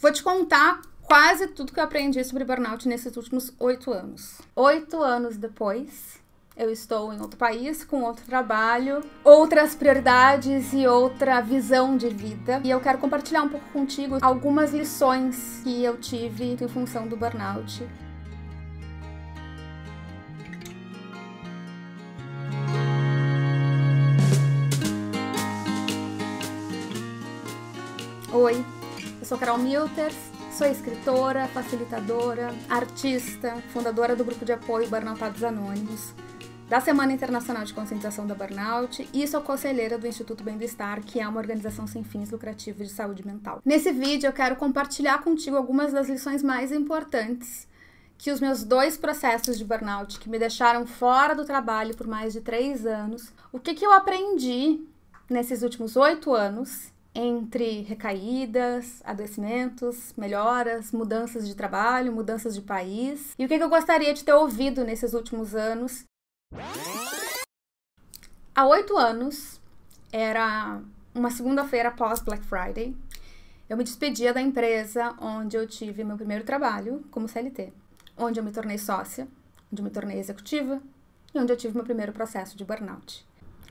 Vou te contar quase tudo que eu aprendi sobre burnout nesses últimos oito anos. Oito anos depois, eu estou em outro país, com outro trabalho, outras prioridades e outra visão de vida. E eu quero compartilhar um pouco contigo algumas lições que eu tive em função do burnout. sou Carol Milters, sou escritora, facilitadora, artista, fundadora do grupo de apoio Burnoutados Anônimos, da Semana Internacional de Conscientização da Burnout e sou conselheira do Instituto Bem-Estar, que é uma organização sem fins lucrativos de saúde mental. Nesse vídeo eu quero compartilhar contigo algumas das lições mais importantes que os meus dois processos de burnout, que me deixaram fora do trabalho por mais de três anos, o que, que eu aprendi nesses últimos oito anos entre recaídas, adoecimentos, melhoras, mudanças de trabalho, mudanças de país. E o que eu gostaria de ter ouvido nesses últimos anos? Há oito anos, era uma segunda-feira pós Black Friday, eu me despedia da empresa onde eu tive meu primeiro trabalho como CLT, onde eu me tornei sócia, onde eu me tornei executiva e onde eu tive meu primeiro processo de burnout.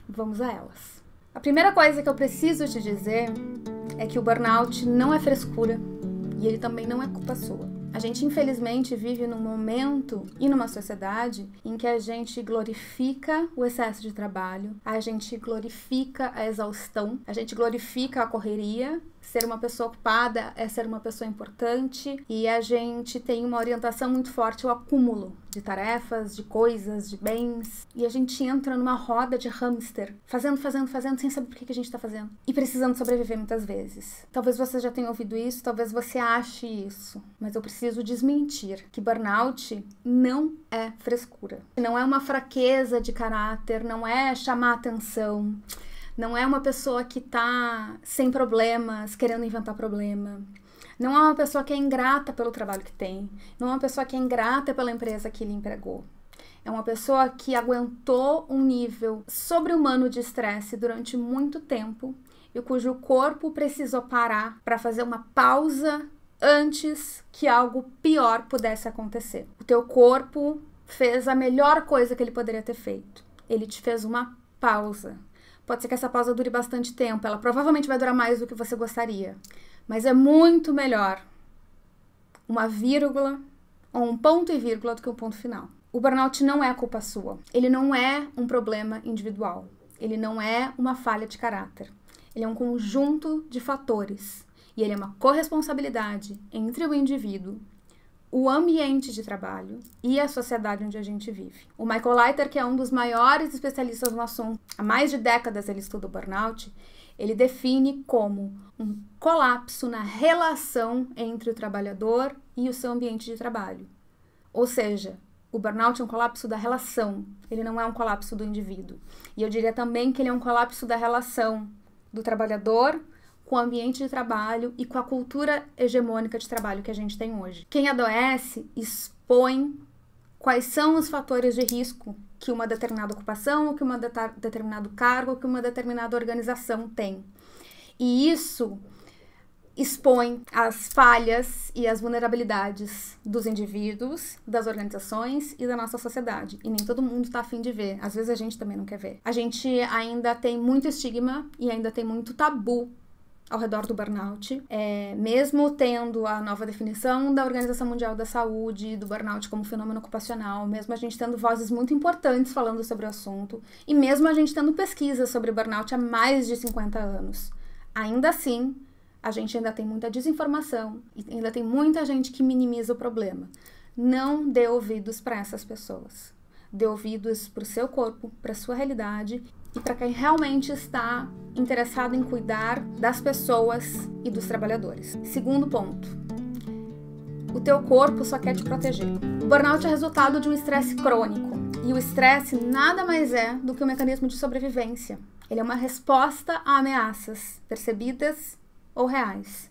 Vamos a elas. A primeira coisa que eu preciso te dizer é que o burnout não é frescura e ele também não é culpa sua. A gente infelizmente vive num momento e numa sociedade em que a gente glorifica o excesso de trabalho, a gente glorifica a exaustão, a gente glorifica a correria Ser uma pessoa ocupada é ser uma pessoa importante e a gente tem uma orientação muito forte ao acúmulo de tarefas, de coisas, de bens. E a gente entra numa roda de hamster, fazendo, fazendo, fazendo, sem saber por que a gente está fazendo. E precisando sobreviver muitas vezes. Talvez você já tenha ouvido isso, talvez você ache isso. Mas eu preciso desmentir que burnout não é frescura. Não é uma fraqueza de caráter, não é chamar atenção. Não é uma pessoa que tá sem problemas, querendo inventar problema. Não é uma pessoa que é ingrata pelo trabalho que tem. Não é uma pessoa que é ingrata pela empresa que lhe empregou. É uma pessoa que aguentou um nível sobre-humano de estresse durante muito tempo e cujo corpo precisou parar para fazer uma pausa antes que algo pior pudesse acontecer. O teu corpo fez a melhor coisa que ele poderia ter feito. Ele te fez uma pausa. Pode ser que essa pausa dure bastante tempo, ela provavelmente vai durar mais do que você gostaria. Mas é muito melhor uma vírgula ou um ponto e vírgula do que um ponto final. O burnout não é culpa sua. Ele não é um problema individual. Ele não é uma falha de caráter. Ele é um conjunto de fatores e ele é uma corresponsabilidade entre o indivíduo o ambiente de trabalho e a sociedade onde a gente vive. O Michael Leiter, que é um dos maiores especialistas no assunto, há mais de décadas ele estuda o burnout, ele define como um colapso na relação entre o trabalhador e o seu ambiente de trabalho. Ou seja, o burnout é um colapso da relação, ele não é um colapso do indivíduo. E eu diria também que ele é um colapso da relação do trabalhador com o ambiente de trabalho e com a cultura hegemônica de trabalho que a gente tem hoje. Quem adoece expõe quais são os fatores de risco que uma determinada ocupação, que um determinado cargo, que uma determinada organização tem. E isso expõe as falhas e as vulnerabilidades dos indivíduos, das organizações e da nossa sociedade. E nem todo mundo está afim de ver. Às vezes a gente também não quer ver. A gente ainda tem muito estigma e ainda tem muito tabu ao redor do burnout, é, mesmo tendo a nova definição da Organização Mundial da Saúde do burnout como fenômeno ocupacional, mesmo a gente tendo vozes muito importantes falando sobre o assunto, e mesmo a gente tendo pesquisas sobre burnout há mais de 50 anos, ainda assim, a gente ainda tem muita desinformação, e ainda tem muita gente que minimiza o problema. Não dê ouvidos para essas pessoas. Dê ouvidos para o seu corpo, para a sua realidade e para quem realmente está interessado em cuidar das pessoas e dos trabalhadores. Segundo ponto, o teu corpo só quer te proteger. O burnout é resultado de um estresse crônico e o estresse nada mais é do que um mecanismo de sobrevivência. Ele é uma resposta a ameaças percebidas ou reais.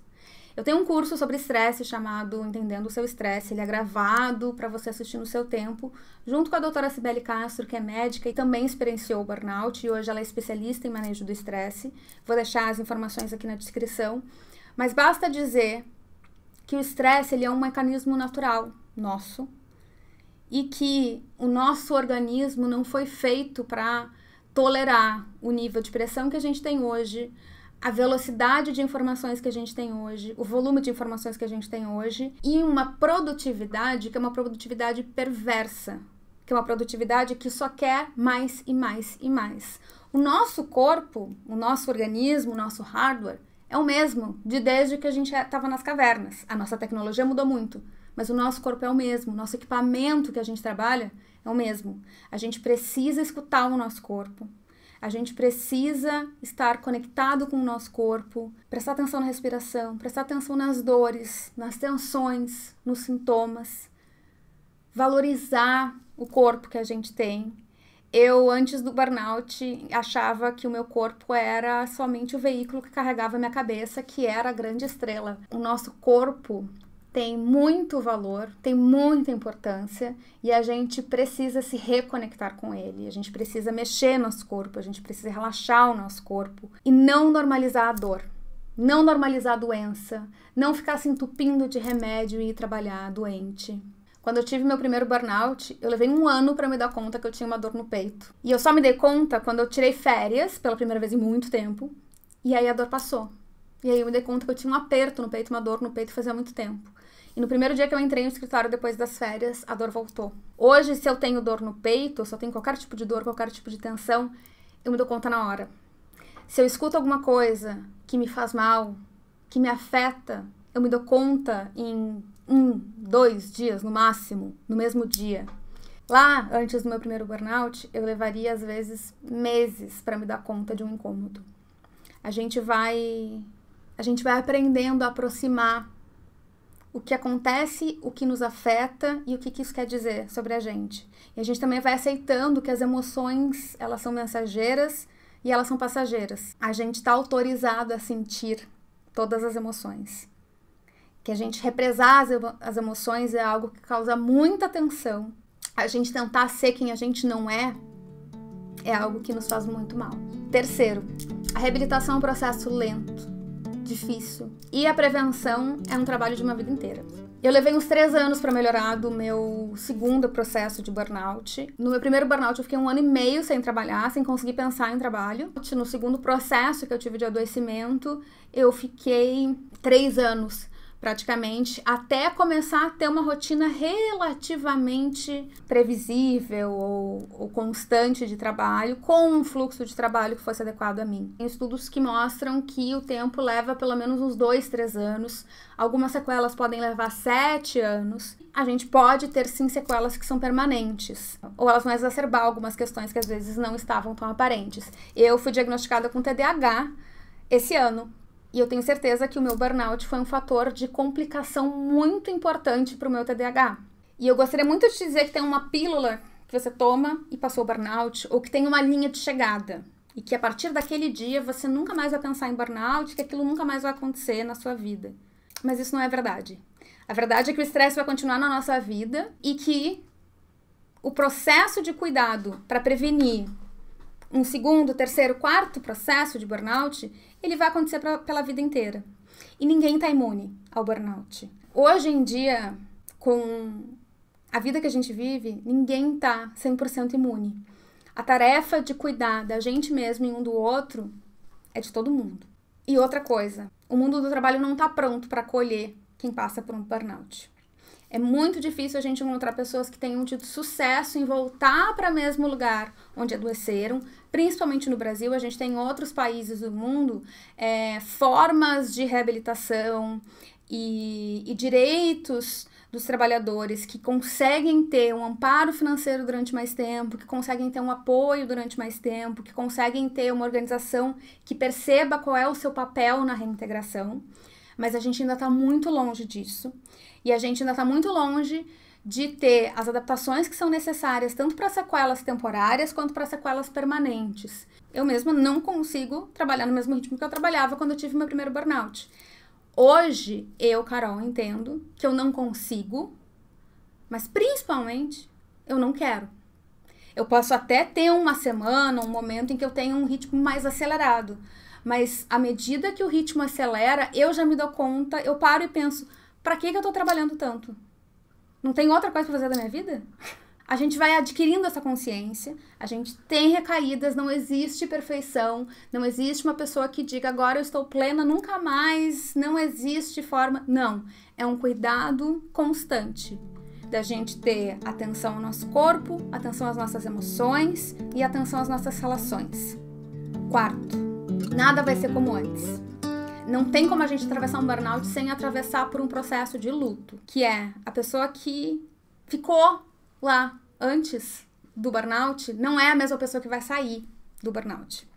Eu tenho um curso sobre estresse chamado Entendendo o Seu Estresse. Ele é gravado para você assistir no seu tempo, junto com a doutora Cibele Castro, que é médica e também experienciou o burnout, e hoje ela é especialista em manejo do estresse. Vou deixar as informações aqui na descrição. Mas basta dizer que o estresse ele é um mecanismo natural nosso e que o nosso organismo não foi feito para tolerar o nível de pressão que a gente tem hoje, a velocidade de informações que a gente tem hoje, o volume de informações que a gente tem hoje e uma produtividade que é uma produtividade perversa, que é uma produtividade que só quer mais e mais e mais. O nosso corpo, o nosso organismo, o nosso hardware é o mesmo de desde que a gente estava é, nas cavernas. A nossa tecnologia mudou muito, mas o nosso corpo é o mesmo, o nosso equipamento que a gente trabalha é o mesmo. A gente precisa escutar o nosso corpo, a gente precisa estar conectado com o nosso corpo, prestar atenção na respiração, prestar atenção nas dores, nas tensões, nos sintomas, valorizar o corpo que a gente tem. Eu, antes do burnout, achava que o meu corpo era somente o veículo que carregava minha cabeça, que era a grande estrela. O nosso corpo tem muito valor, tem muita importância e a gente precisa se reconectar com ele, a gente precisa mexer nosso corpo, a gente precisa relaxar o nosso corpo e não normalizar a dor, não normalizar a doença, não ficar se entupindo de remédio e ir trabalhar doente. Quando eu tive meu primeiro burnout, eu levei um ano para me dar conta que eu tinha uma dor no peito. E eu só me dei conta quando eu tirei férias, pela primeira vez em muito tempo, e aí a dor passou. E aí eu me dei conta que eu tinha um aperto no peito, uma dor no peito fazia muito tempo. E no primeiro dia que eu entrei no escritório depois das férias, a dor voltou. Hoje, se eu tenho dor no peito, se eu tenho qualquer tipo de dor, qualquer tipo de tensão, eu me dou conta na hora. Se eu escuto alguma coisa que me faz mal, que me afeta, eu me dou conta em um, dois dias no máximo, no mesmo dia. Lá, antes do meu primeiro burnout, eu levaria às vezes meses para me dar conta de um incômodo. A gente vai a gente vai aprendendo a aproximar o que acontece, o que nos afeta e o que, que isso quer dizer sobre a gente. E a gente também vai aceitando que as emoções, elas são mensageiras e elas são passageiras. A gente está autorizado a sentir todas as emoções. Que a gente represar as, emo as emoções é algo que causa muita tensão. A gente tentar ser quem a gente não é é algo que nos faz muito mal. Terceiro, a reabilitação é um processo lento difícil. E a prevenção é um trabalho de uma vida inteira. Eu levei uns três anos para melhorar do meu segundo processo de burnout. No meu primeiro burnout, eu fiquei um ano e meio sem trabalhar, sem conseguir pensar em trabalho. No segundo processo que eu tive de adoecimento, eu fiquei três anos praticamente, até começar a ter uma rotina relativamente previsível ou, ou, constante de trabalho, com um fluxo de trabalho que fosse adequado a mim. Tem estudos que mostram que o tempo leva pelo menos uns dois, três anos, algumas sequelas podem levar sete anos. A gente pode ter sim sequelas que são permanentes, ou elas vão exacerbar algumas questões que às vezes não estavam tão aparentes. Eu fui diagnosticada com TDAH esse ano, e eu tenho certeza que o meu burnout foi um fator de complicação muito importante para o meu TDAH. E eu gostaria muito de te dizer que tem uma pílula que você toma e passou o burnout, ou que tem uma linha de chegada. E que a partir daquele dia você nunca mais vai pensar em burnout, que aquilo nunca mais vai acontecer na sua vida. Mas isso não é verdade. A verdade é que o estresse vai continuar na nossa vida e que o processo de cuidado para prevenir um segundo, terceiro, quarto processo de burnout, ele vai acontecer pra, pela vida inteira. E ninguém está imune ao burnout. Hoje em dia, com a vida que a gente vive, ninguém está 100% imune. A tarefa de cuidar da gente mesmo e um do outro é de todo mundo. E outra coisa, o mundo do trabalho não está pronto para acolher quem passa por um burnout. É muito difícil a gente encontrar pessoas que tenham tido sucesso em voltar para o mesmo lugar onde adoeceram, principalmente no Brasil. A gente tem em outros países do mundo é, formas de reabilitação e, e direitos dos trabalhadores que conseguem ter um amparo financeiro durante mais tempo, que conseguem ter um apoio durante mais tempo, que conseguem ter uma organização que perceba qual é o seu papel na reintegração mas a gente ainda está muito longe disso. E a gente ainda está muito longe de ter as adaptações que são necessárias tanto para sequelas temporárias quanto para sequelas permanentes. Eu mesma não consigo trabalhar no mesmo ritmo que eu trabalhava quando eu tive meu primeiro burnout. Hoje, eu, Carol, entendo que eu não consigo, mas principalmente eu não quero. Eu posso até ter uma semana, um momento em que eu tenho um ritmo mais acelerado, mas à medida que o ritmo acelera, eu já me dou conta, eu paro e penso: para que, que eu tô trabalhando tanto? Não tem outra coisa pra fazer da minha vida? A gente vai adquirindo essa consciência, a gente tem recaídas, não existe perfeição, não existe uma pessoa que diga agora eu estou plena, nunca mais, não existe forma. Não, é um cuidado constante da gente ter atenção ao nosso corpo, atenção às nossas emoções e atenção às nossas relações. Quarto, Nada vai ser como antes. Não tem como a gente atravessar um burnout sem atravessar por um processo de luto, que é a pessoa que ficou lá antes do burnout não é a mesma pessoa que vai sair do burnout.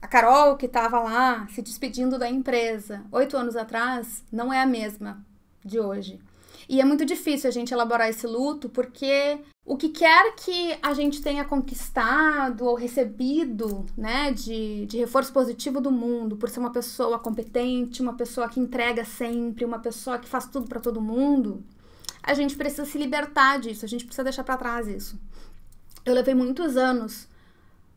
A Carol, que estava lá se despedindo da empresa oito anos atrás, não é a mesma de hoje. E é muito difícil a gente elaborar esse luto, porque o que quer que a gente tenha conquistado ou recebido, né, de, de reforço positivo do mundo, por ser uma pessoa competente, uma pessoa que entrega sempre, uma pessoa que faz tudo para todo mundo, a gente precisa se libertar disso, a gente precisa deixar para trás isso. Eu levei muitos anos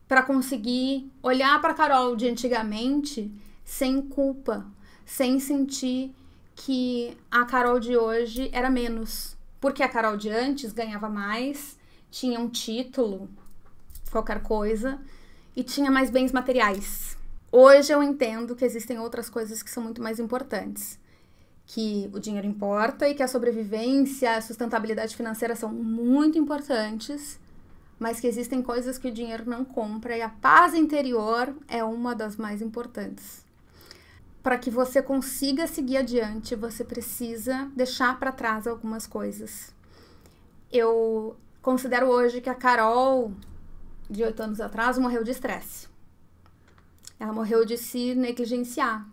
para conseguir olhar para Carol de antigamente sem culpa, sem sentir que a Carol de hoje era menos. Porque a Carol de antes ganhava mais, tinha um título, qualquer coisa, e tinha mais bens materiais. Hoje eu entendo que existem outras coisas que são muito mais importantes. Que o dinheiro importa e que a sobrevivência, a sustentabilidade financeira são muito importantes, mas que existem coisas que o dinheiro não compra e a paz interior é uma das mais importantes para que você consiga seguir adiante, você precisa deixar para trás algumas coisas. Eu considero hoje que a Carol, de oito anos atrás, morreu de estresse. Ela morreu de se negligenciar.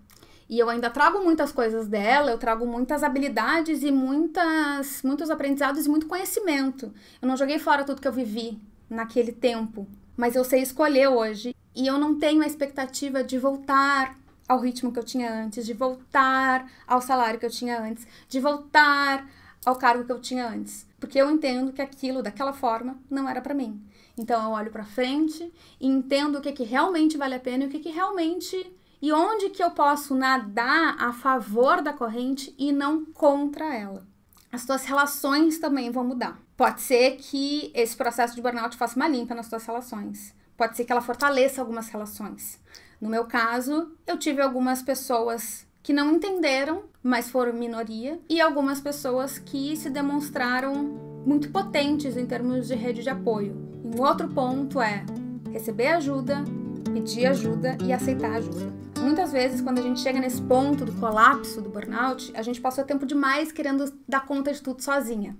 E eu ainda trago muitas coisas dela, eu trago muitas habilidades e muitas, muitos aprendizados e muito conhecimento. Eu não joguei fora tudo que eu vivi naquele tempo, mas eu sei escolher hoje. E eu não tenho a expectativa de voltar ao ritmo que eu tinha antes, de voltar ao salário que eu tinha antes, de voltar ao cargo que eu tinha antes, porque eu entendo que aquilo daquela forma não era para mim. Então eu olho para frente e entendo o que é que realmente vale a pena e o que é que realmente e onde que eu posso nadar a favor da corrente e não contra ela. As tuas relações também vão mudar. Pode ser que esse processo de burnout faça uma limpa nas tuas relações. Pode ser que ela fortaleça algumas relações. No meu caso, eu tive algumas pessoas que não entenderam, mas foram minoria, e algumas pessoas que se demonstraram muito potentes em termos de rede de apoio. E um outro ponto é receber ajuda, pedir ajuda e aceitar ajuda. Muitas vezes, quando a gente chega nesse ponto do colapso, do burnout, a gente passou tempo demais querendo dar conta de tudo sozinha.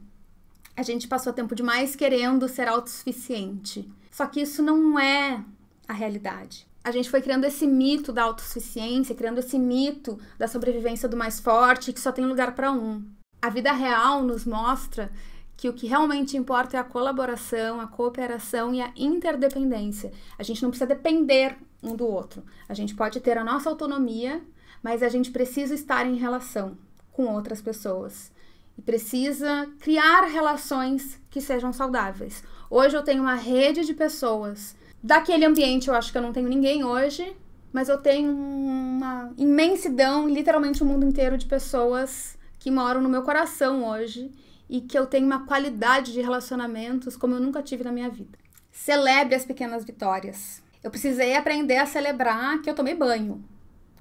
A gente passou tempo demais querendo ser autossuficiente. Só que isso não é a realidade a gente foi criando esse mito da autossuficiência, criando esse mito da sobrevivência do mais forte, que só tem lugar para um. A vida real nos mostra que o que realmente importa é a colaboração, a cooperação e a interdependência. A gente não precisa depender um do outro. A gente pode ter a nossa autonomia, mas a gente precisa estar em relação com outras pessoas e precisa criar relações que sejam saudáveis. Hoje eu tenho uma rede de pessoas Daquele ambiente, eu acho que eu não tenho ninguém hoje, mas eu tenho uma imensidão, literalmente o mundo inteiro, de pessoas que moram no meu coração hoje e que eu tenho uma qualidade de relacionamentos como eu nunca tive na minha vida. Celebre as pequenas vitórias. Eu precisei aprender a celebrar que eu tomei banho,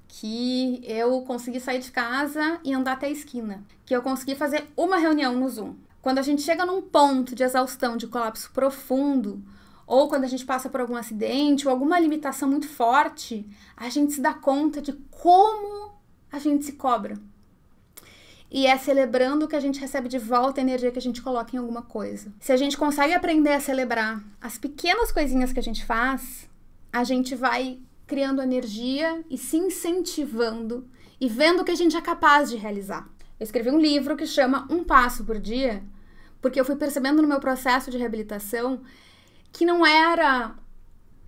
que eu consegui sair de casa e andar até a esquina, que eu consegui fazer uma reunião no Zoom. Quando a gente chega num ponto de exaustão, de colapso profundo, ou quando a gente passa por algum acidente ou alguma limitação muito forte, a gente se dá conta de como a gente se cobra. E é celebrando que a gente recebe de volta a energia que a gente coloca em alguma coisa. Se a gente consegue aprender a celebrar as pequenas coisinhas que a gente faz, a gente vai criando energia e se incentivando e vendo que a gente é capaz de realizar. Eu escrevi um livro que chama Um Passo por Dia, porque eu fui percebendo no meu processo de reabilitação que não era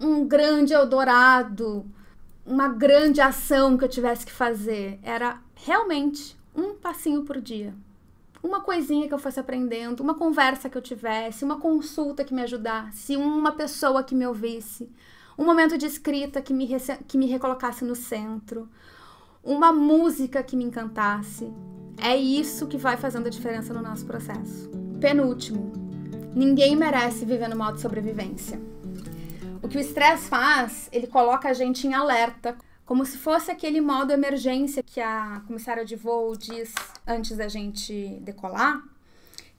um grande Eldorado, uma grande ação que eu tivesse que fazer. Era realmente um passinho por dia. Uma coisinha que eu fosse aprendendo, uma conversa que eu tivesse, uma consulta que me ajudasse, uma pessoa que me ouvisse, um momento de escrita que me, que me recolocasse no centro, uma música que me encantasse. É isso que vai fazendo a diferença no nosso processo. Penúltimo, Ninguém merece viver no modo sobrevivência. O que o estresse faz, ele coloca a gente em alerta, como se fosse aquele modo emergência que a comissária de voo diz antes da gente decolar,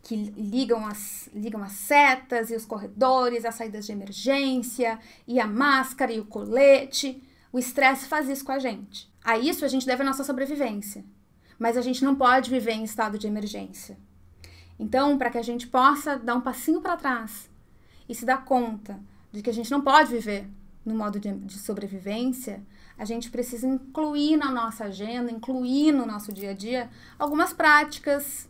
que ligam as, ligam as setas e os corredores, as saídas de emergência, e a máscara e o colete. O estresse faz isso com a gente. A isso a gente deve a nossa sobrevivência. Mas a gente não pode viver em estado de emergência. Então, para que a gente possa dar um passinho para trás e se dar conta de que a gente não pode viver no modo de, de, sobrevivência, a gente precisa incluir na nossa agenda, incluir no nosso dia a dia algumas práticas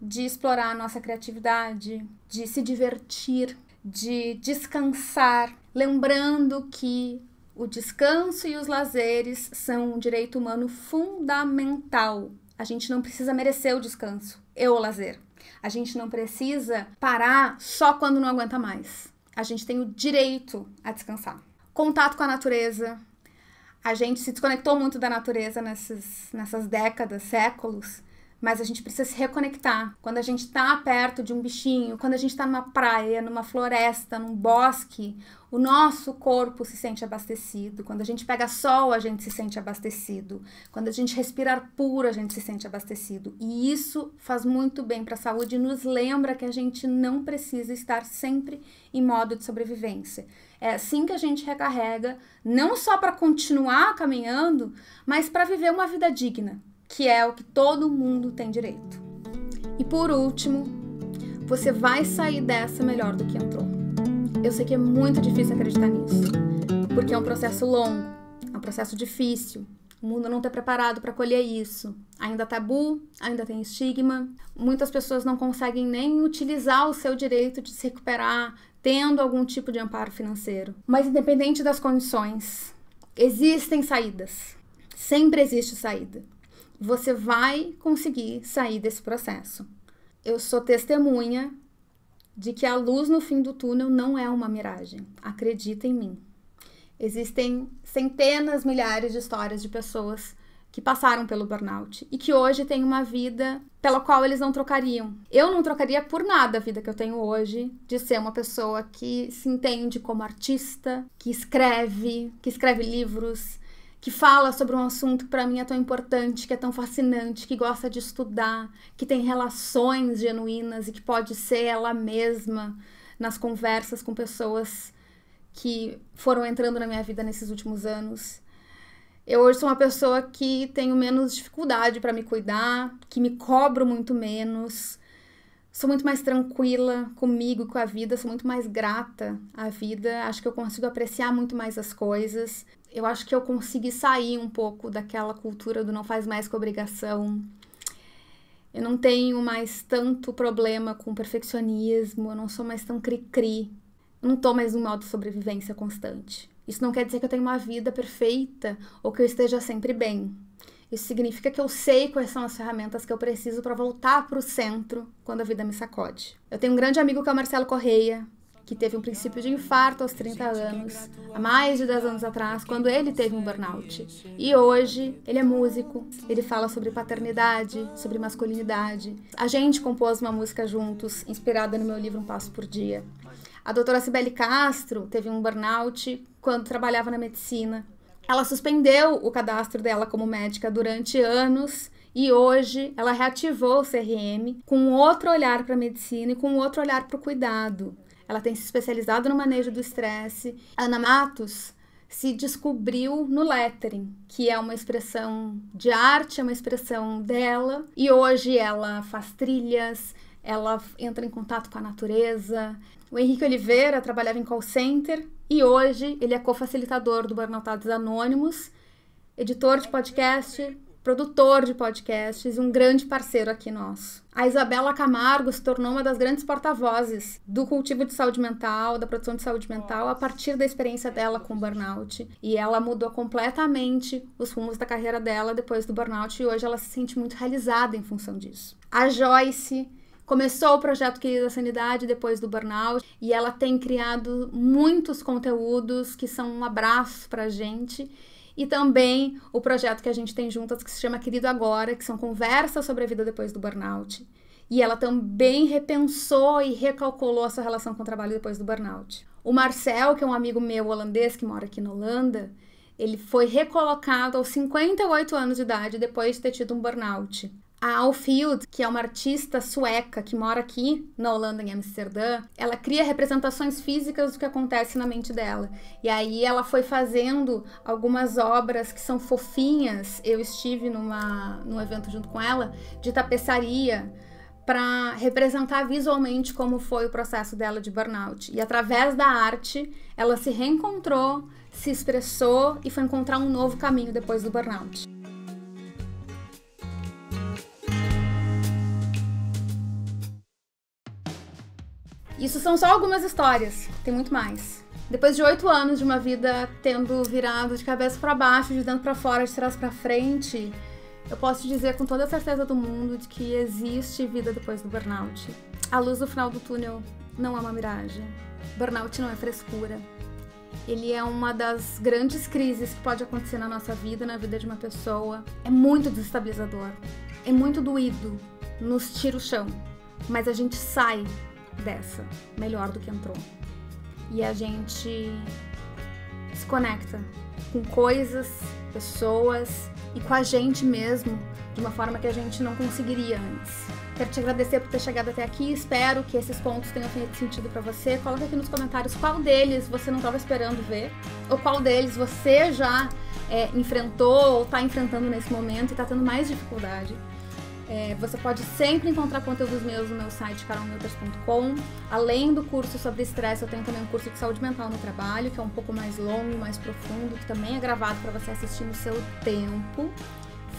de explorar a nossa criatividade, de se divertir, de descansar, lembrando que o descanso e os lazeres são um direito humano fundamental. A gente não precisa merecer o descanso e o lazer. A gente não precisa parar só quando não aguenta mais. A gente tem o direito a descansar. Contato com a natureza. A gente se desconectou muito da natureza nessas, nessas décadas, séculos mas a gente precisa se reconectar. Quando a gente está perto de um bichinho, quando a gente está numa praia, numa floresta, num bosque, o nosso corpo se sente abastecido. Quando a gente pega sol, a gente se sente abastecido. Quando a gente respirar puro, a gente se sente abastecido. E isso faz muito bem para a saúde e nos lembra que a gente não precisa estar sempre em modo de sobrevivência. É assim que a gente recarrega, não só para continuar caminhando, mas para viver uma vida digna que é o que todo mundo tem direito. E por último, você vai sair dessa melhor do que entrou. Eu sei que é muito difícil acreditar nisso, porque é um processo longo, é um processo difícil. O mundo não está preparado para colher isso. Ainda é tabu, ainda tem estigma. Muitas pessoas não conseguem nem utilizar o seu direito de se recuperar tendo algum tipo de amparo financeiro. Mas independente das condições, existem saídas. Sempre existe saída você vai conseguir sair desse processo. Eu sou testemunha de que a luz no fim do túnel não é uma miragem. Acredita em mim. Existem centenas, milhares de histórias de pessoas que passaram pelo burnout e que hoje têm uma vida pela qual eles não trocariam. Eu não trocaria por nada a vida que eu tenho hoje de ser uma pessoa que se entende como artista, que escreve, que escreve livros, que fala sobre um assunto que para mim é tão importante, que é tão fascinante, que gosta de estudar, que tem relações genuínas e que pode ser ela mesma nas conversas com pessoas que foram entrando na minha vida nesses últimos anos. Eu hoje sou uma pessoa que tenho menos dificuldade para me cuidar, que me cobro muito menos, sou muito mais tranquila comigo, e com a vida, sou muito mais grata à vida, acho que eu consigo apreciar muito mais as coisas eu acho que eu consegui sair um pouco daquela cultura do não faz mais com obrigação. Eu não tenho mais tanto problema com perfeccionismo, eu não sou mais tão cri-cri. Eu não tô mais no modo de sobrevivência constante. Isso não quer dizer que eu tenho uma vida perfeita ou que eu esteja sempre bem. Isso significa que eu sei quais são as ferramentas que eu preciso para voltar para o centro quando a vida me sacode. Eu tenho um grande amigo que é o Marcelo Correia, que teve um princípio de infarto aos 30 anos, há mais de 10 anos atrás, quando ele teve um burnout. E hoje ele é músico, ele fala sobre paternidade, sobre masculinidade. A gente compôs uma música juntos, inspirada no meu livro Um Passo por Dia. A doutora Sibeli Castro teve um burnout quando trabalhava na medicina. Ela suspendeu o cadastro dela como médica durante anos e hoje ela reativou o CRM com outro olhar para a medicina e com outro olhar para o cuidado. Ela tem se especializado no manejo do estresse. Ana Matos se descobriu no lettering, que é uma expressão de arte, é uma expressão dela. E hoje ela faz trilhas, ela entra em contato com a natureza. O Henrique Oliveira trabalhava em call center e hoje ele é cofacilitador do Burnoutados Anônimos, editor de podcast, produtor de podcasts, um grande parceiro aqui nosso. A Isabela Camargo se tornou uma das grandes porta-vozes do cultivo de saúde mental, da produção de saúde mental, a partir da experiência dela com o burnout. E ela mudou completamente os rumos da carreira dela depois do burnout e hoje ela se sente muito realizada em função disso. A Joyce começou o projeto Querida Sanidade depois do burnout e ela tem criado muitos conteúdos que são um abraço para gente e também o projeto que a gente tem juntas que se chama Querido Agora, que são conversas sobre a vida depois do burnout. E ela também repensou e recalculou a sua relação com o trabalho depois do burnout. O Marcel, que é um amigo meu holandês que mora aqui na Holanda, ele foi recolocado aos 58 anos de idade depois de ter tido um burnout. A Alfield, que é uma artista sueca que mora aqui na Holanda, em Amsterdã, ela cria representações físicas do que acontece na mente dela. E aí ela foi fazendo algumas obras que são fofinhas. Eu estive numa, num evento junto com ela, de tapeçaria para representar visualmente como foi o processo dela de burnout. E através da arte, ela se reencontrou, se expressou e foi encontrar um novo caminho depois do burnout. Isso são só algumas histórias, tem muito mais. Depois de oito anos de uma vida tendo virado de cabeça para baixo, de dentro para fora, de trás para frente, eu posso dizer com toda a certeza do mundo de que existe vida depois do burnout. A luz do final do túnel não é uma miragem. Burnout não é frescura. Ele é uma das grandes crises que pode acontecer na nossa vida, na vida de uma pessoa. É muito desestabilizador, é muito doído, nos tira o chão, mas a gente sai dessa, melhor do que entrou. E a gente se conecta com coisas, pessoas e com a gente mesmo de uma forma que a gente não conseguiria antes. Quero te agradecer por ter chegado até aqui. Espero que esses pontos tenham feito sentido para você. Coloca aqui nos comentários qual deles você não estava esperando ver ou qual deles você já é, enfrentou ou está enfrentando nesse momento e está tendo mais dificuldade. É, você pode sempre encontrar conteúdos meus no meu site carolmilters.com. Além do curso sobre estresse, eu tenho também um curso de saúde mental no trabalho, que é um pouco mais longo, mais profundo, que também é gravado para você assistir no seu tempo.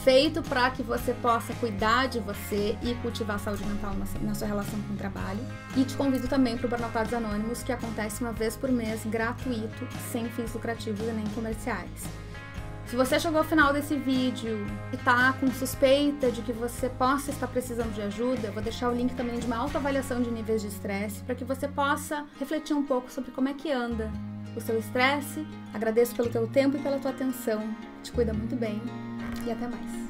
Feito para que você possa cuidar de você e cultivar a saúde mental na sua relação com o trabalho. E te convido também para o Burnoutados Anônimos, que acontece uma vez por mês, gratuito, sem fins lucrativos e nem comerciais. Se você chegou ao final desse vídeo e está com suspeita de que você possa estar precisando de ajuda, eu vou deixar o link também de uma autoavaliação de níveis de estresse para que você possa refletir um pouco sobre como é que anda o seu estresse. Agradeço pelo teu tempo e pela tua atenção. Te cuida muito bem e até mais.